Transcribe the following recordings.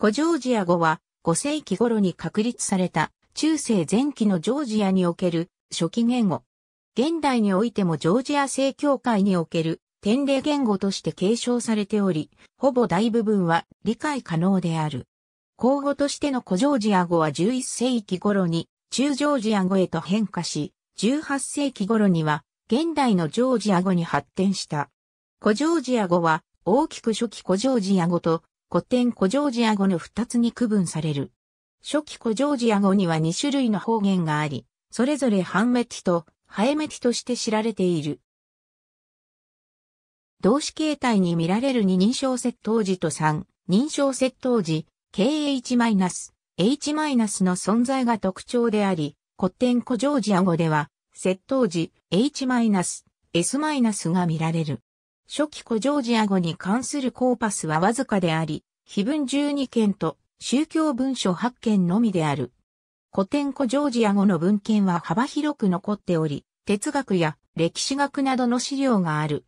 古ジョージア語は5世紀頃に確立された中世前期のジョージアにおける初期言語。現代においてもジョージア正教会における典礼言語として継承されており、ほぼ大部分は理解可能である。口語としての古ジョージア語は11世紀頃に中ジョージア語へと変化し、18世紀頃には現代のジョージア語に発展した。古ジョージア語は大きく初期古ジョージア語と古典古ジョージア語の二つに区分される。初期古ジョージア語には2種類の方言があり、それぞれハンメティとハエメティとして知られている。動詞形態に見られる二認証接頭時と三認証接頭時、KH-H- の存在が特徴であり、古典古ジョージア語では、接頭時 H-S- が見られる。初期古ジョージア語に関するコーパスはわずかであり、碑文12件と宗教文書8件のみである。古典古ジョージア語の文献は幅広く残っており、哲学や歴史学などの資料がある。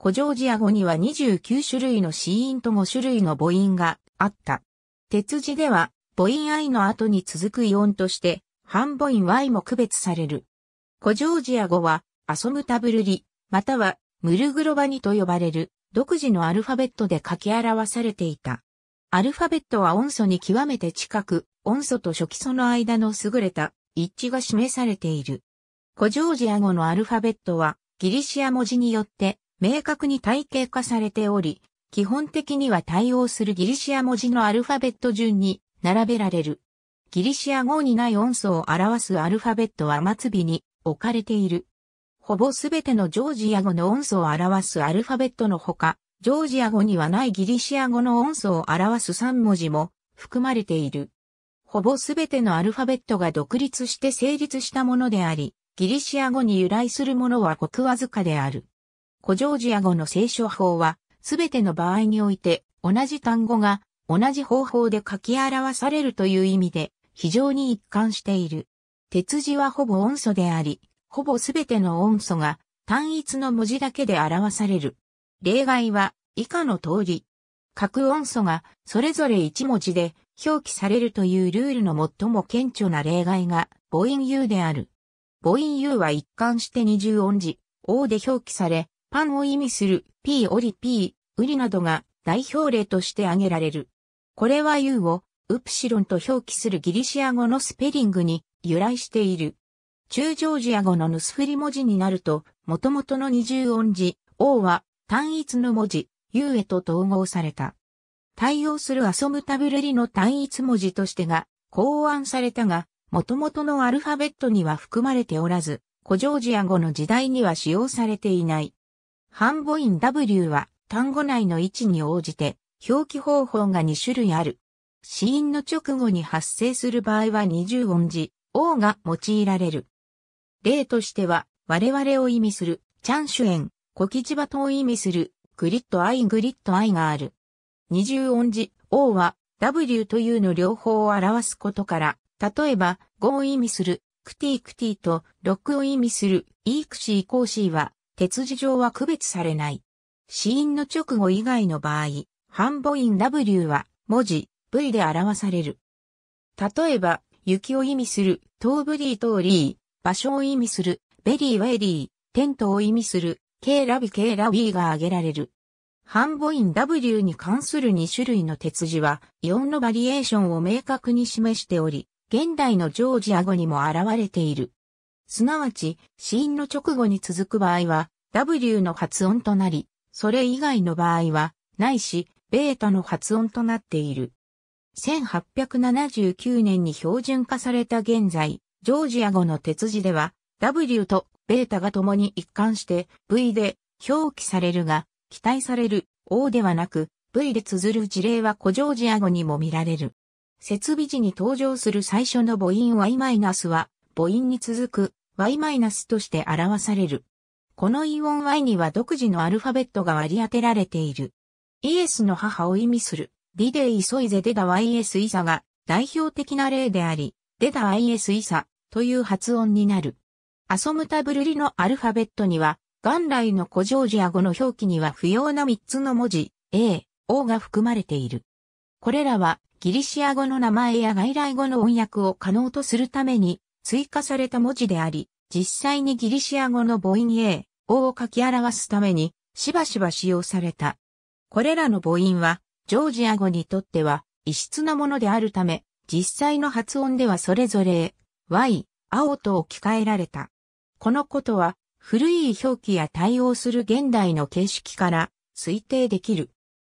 古ジョージア語には29種類の子音と5種類の母音があった。鉄字では母音 i の後に続く異音として、半母音 y も区別される。古ジョージア語は、アソムタブルリ、またはムルグロバニと呼ばれる独自のアルファベットで書き表されていた。アルファベットは音素に極めて近く、音素と初期素の間の優れた一致が示されている。古ジョージア語のアルファベットはギリシア文字によって明確に体系化されており、基本的には対応するギリシア文字のアルファベット順に並べられる。ギリシア語にない音素を表すアルファベットは末尾に置かれている。ほぼすべてのジョージア語の音素を表すアルファベットのほか、ジョージア語にはないギリシア語の音素を表す3文字も含まれている。ほぼすべてのアルファベットが独立して成立したものであり、ギリシア語に由来するものはごくわずかである。古ジョージア語の聖書法は、すべての場合において、同じ単語が同じ方法で書き表されるという意味で、非常に一貫している。鉄字はほぼ音素であり、ほぼすべての音素が単一の文字だけで表される。例外は以下の通り。各音素がそれぞれ1文字で表記されるというルールの最も顕著な例外が母音 U である。母音 U は一貫して二重音字、O で表記され、パンを意味する P リ P、ウリなどが代表例として挙げられる。これは U をウプシロンと表記するギリシア語のスペリングに由来している。中ジョージア語のヌスフリ文字になると、元々の二重音字、O は単一の文字、U へと統合された。対応するアソムタブレリの単一文字としてが考案されたが、元々のアルファベットには含まれておらず、古ジョージア語の時代には使用されていない。半母音 W は単語内の位置に応じて表記方法が2種類ある。死因の直後に発生する場合は二重音字、O が用いられる。例としては、我々を意味する、チャンシュエン、コキチバトを意味する、グリッドアイグリッドアイがある。二重音字、O は W というの両方を表すことから、例えば、5を意味する、クティクティと、6を意味する、イークシーコーシーは、鉄字上は区別されない。死因の直後以外の場合、半母音 W は、文字、V で表される。例えば、雪を意味する、トーブリートーリー、場所を意味する、ベリーウェリー、テントを意味する、ケーラビケーラウィーが挙げられる。ハンボイン W に関する2種類の鉄字は、イオンのバリエーションを明確に示しており、現代のジョージア語にも現れている。すなわち、死因の直後に続く場合は、W の発音となり、それ以外の場合は、ないし、ベータの発音となっている。1879年に標準化された現在、ジョージア語の鉄字では、W とベータが共に一貫して V で表記されるが、期待される O ではなく V で綴る事例は古ジョージア語にも見られる。設備時に登場する最初の母音 Y- マイナスは母音に続く Y- マイナスとして表される。このイオン Y には独自のアルファベットが割り当てられている。イエスの母を意味する、ディデイ・ソイゼ・デダ・ y イイサが代表的な例であり、デダ・ YS イサ、という発音になる。アソムタブルリのアルファベットには、元来の古ジョージア語の表記には不要な3つの文字、A、O が含まれている。これらは、ギリシア語の名前や外来語の音訳を可能とするために、追加された文字であり、実際にギリシア語の母音 A、O を書き表すために、しばしば使用された。これらの母音は、ジョージア語にとっては、異質なものであるため、実際の発音ではそれぞれ Y、青と置き換えられた。このことは、古い表記や対応する現代の形式から推定できる。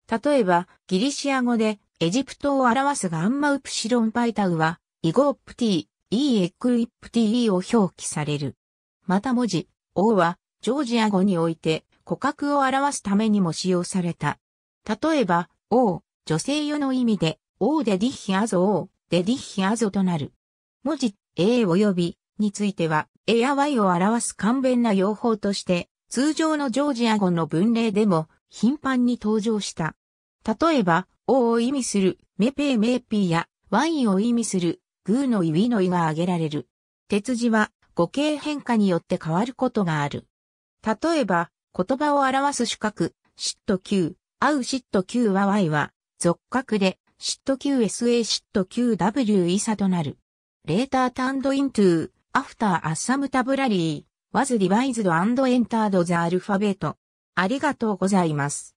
例えば、ギリシア語でエジプトを表すガンマウプシロンパイタウは、イゴープティ、イーエクイプティーを表記される。また文字、O は、ジョージア語において、古格を表すためにも使用された。例えば、O、女性用の意味で、O でディッヒアゾ O、でディッヒアゾとなる。文字 A 及びについては、エア Y を表す簡便な用法として、通常のジョージア語の文例でも頻繁に登場した。例えば、O を意味するメペーメーピーや、Y を意味するグーのイウィのイが挙げられる。鉄字は語形変化によって変わることがある。例えば、言葉を表す主格、ト Q、アウうット Q は Y は、俗格で、ット q SA ット q W イサとなる。later turned into, after a some tabulary, was revised and entered the alphabet. ありがとうございます。